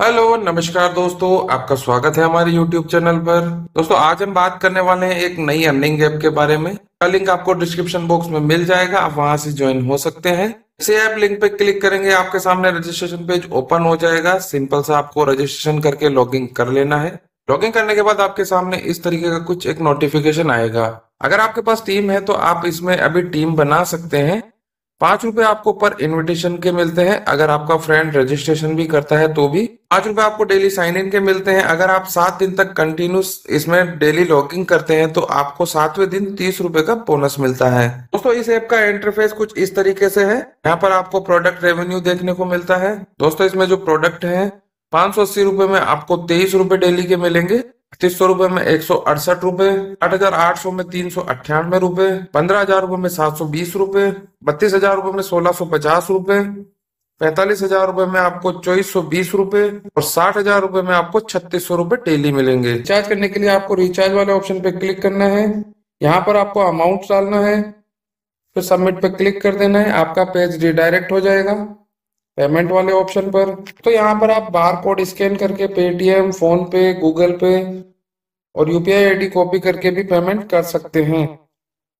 hello नमस्कार दोस्तों आपका स्वागत है हमारे यूट्यूब चैनल पर दोस्तों आज हम बात करने वाले हैं एक नई अर्निंग ऐप के बारे में का लिंक आपको डिस्क्रिप्शन बॉक्स में मिल जाएगा आप वहां से ज्वाइन हो सकते हैं इसे ऐप लिंक पे क्लिक करेंगे आपके सामने रजिस्ट्रेशन पेज ओपन हो जाएगा सिंपल सा आपको रजिस्ट्रेशन करके लॉग कर लेना है लॉग करने के बाद आपके सामने इस तरीके का कुछ एक नोटिफिकेशन आएगा अगर आपके पास टीम है तो आप इसमें अभी टीम बना सकते हैं पांच रुपए आपको पर इनविटेशन के मिलते हैं अगर आपका फ्रेंड रजिस्ट्रेशन भी करता है तो भी पांच रुपए आपको डेली साइन इन के मिलते हैं अगर आप सात दिन तक कंटिन्यूस इसमें डेली लॉगिंग करते हैं तो आपको सातवें दिन तीस रुपए का बोनस मिलता है दोस्तों इस ऐप का इंटरफेस कुछ इस तरीके से है यहाँ पर आपको प्रोडक्ट रेवेन्यू देखने को मिलता है दोस्तों इसमें जो प्रोडक्ट है पांच सौ अस्सी रुपए में आपको तेईस डेली के मिलेंगे छत्तीस सौ रूपये में एक सौ अड़सठ रूपए आठ हजार आठ सौ में तीन सौ अट्ठानवे रूपए पंद्रह हजार रूपये में सात सौ बीस रूपए बत्तीस हजार रूपये में सोलह सौ पचास रूपए पैंतालीस हजार रूपये में आपको चौबीस सौ बीस रूपए और साठ हजार रूपये में आपको छत्तीस सौ रूपये डेली मिलेंगे रिचार्ज करने के लिए आपको रिचार्ज वाले ऑप्शन पे क्लिक करना है यहाँ पर आपको अमाउंट डालना है फिर सबमिट पे क्लिक कर देना है आपका पेज रिडायरेक्ट हो जाएगा पेमेंट वाले ऑप्शन पर तो यहाँ पर आप बार कोड स्कैन करके Paytm PhonePe Google Pay और यूपीआई आईडी कॉपी करके भी पेमेंट कर सकते हैं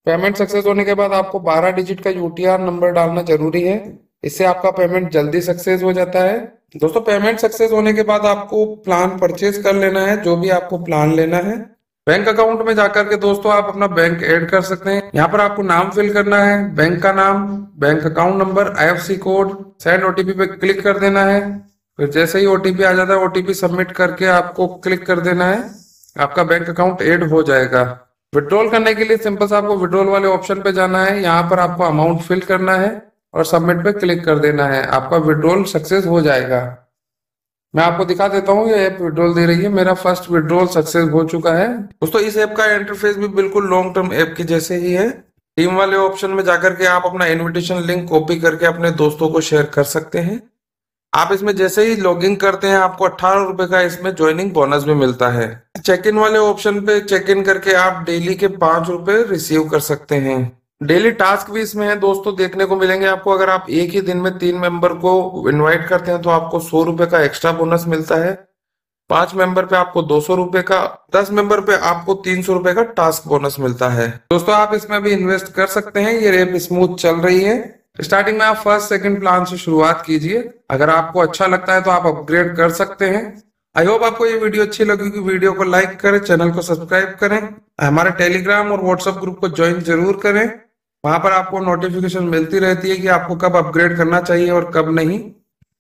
पेमेंट सक्सेस होने के बाद आपको 12 डिजिट का यूटीआर नंबर डालना जरूरी है इससे आपका पेमेंट जल्दी सक्सेस हो जाता है दोस्तों पेमेंट सक्सेस होने के बाद आपको प्लान परचेज कर लेना है जो भी आपको प्लान लेना है बैंक अकाउंट में जाकर के दोस्तों आप अपना बैंक ऐड कर सकते हैं यहाँ पर आपको नाम फिल करना है बैंक का नाम बैंक अकाउंट नंबर आई कोड सेंड ओटीपी पे क्लिक कर देना है फिर जैसे ही ओटीपी आ जाता है ओटीपी सबमिट करके आपको क्लिक कर देना है आपका बैंक अकाउंट एड हो जाएगा विड्रॉल करने के लिए सिंपल सा आपको विड्रॉल वाले ऑप्शन पे जाना है यहाँ पर आपको अमाउंट फिल करना है और सबमिट पे क्लिक कर देना है आपका विड्रॉल सक्सेस हो जाएगा मैं आपको दिखा देता हूँ ये ऐप विड्रॉल दे रही है मेरा फर्स्ट विड्रॉल सक्सेस हो चुका है दोस्तों इस ऐप का इंटरफेस भी बिल्कुल लॉन्ग टर्म ऐप के जैसे ही है टीम वाले ऑप्शन में जाकर के आप अपना इन्विटेशन लिंक कॉपी करके अपने दोस्तों को शेयर कर सकते हैं आप इसमें जैसे ही लॉग इन करते हैं आपको अट्ठारह रुपए का इसमें ज्वाइनिंग बोनस भी मिलता है चेक इन वाले ऑप्शन पे चेक इन करके आप डेली के पांच रुपए रिसीव कर सकते हैं डेली टास्क भी इसमें है दोस्तों देखने को मिलेंगे आपको अगर आप एक ही दिन में तीन मेंबर को इनवाइट करते हैं तो आपको सौ रुपए का एक्स्ट्रा बोनस मिलता है पांच मेंबर पे आपको दो सौ रुपए का दस मेंबर पे आपको तीन सौ रुपए का टास्क बोनस मिलता है दोस्तों आप इसमें भी इन्वेस्ट कर सकते हैं ये रेप स्मूथ चल रही है स्टार्टिंग में आप फर्स्ट सेकंड प्लान से शुरुआत कीजिए अगर आपको अच्छा लगता है तो आप अपग्रेड कर सकते हैं आई होप आपको ये वीडियो अच्छी लगी कि वीडियो को लाइक करें चैनल को सब्सक्राइब करें हमारे टेलीग्राम और व्हाट्सएप ग्रुप को ज्वाइन जरूर करें वहां पर आपको नोटिफिकेशन मिलती रहती है कि आपको कब अपग्रेड करना चाहिए और कब नहीं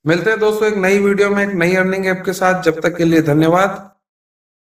मिलते हैं दोस्तों एक नई वीडियो में एक नई अर्निंग ऐप के साथ जब तक के लिए धन्यवाद